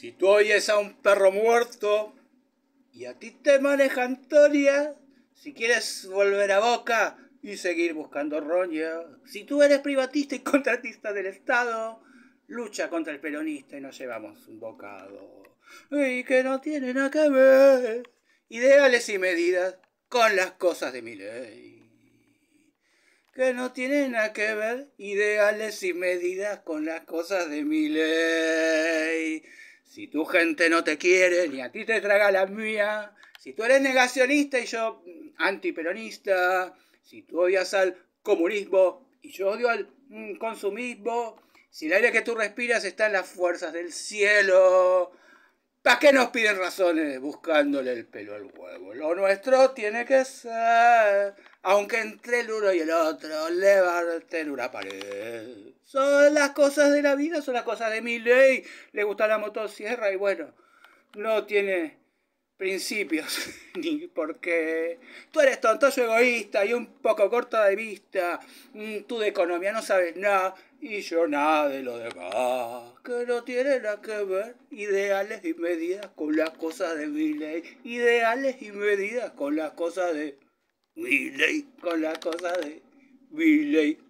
Si tú oyes a un perro muerto y a ti te maneja Antonia, si quieres volver a Boca y seguir buscando roña, si tú eres privatista y contratista del Estado, lucha contra el peronista y nos llevamos un bocado. Y que no tienen a que ver ideales y medidas con las cosas de mi ley. Que no tienen a que ver ideales y medidas con las cosas de mi ley. Si tu gente no te quiere, ni a ti te traga la mía. Si tú eres negacionista y yo mm, antiperonista. Si tú odias al comunismo y yo odio al mm, consumismo. Si el aire que tú respiras está en las fuerzas del cielo. ¿Para qué nos piden razones buscándole el pelo al huevo? Lo nuestro tiene que ser, aunque entre el uno y el otro levanten una pared. Son las cosas de la vida, son las cosas de mi ley. Le gusta la motosierra y bueno, no tiene principios, porque tú eres tontoso egoísta y un poco corta de vista, mm, tú de economía no sabes nada y yo nada de lo demás, que no tiene nada que ver ideales y medidas con las cosas de mi ideales y medidas con las cosas de mi con las cosas de mi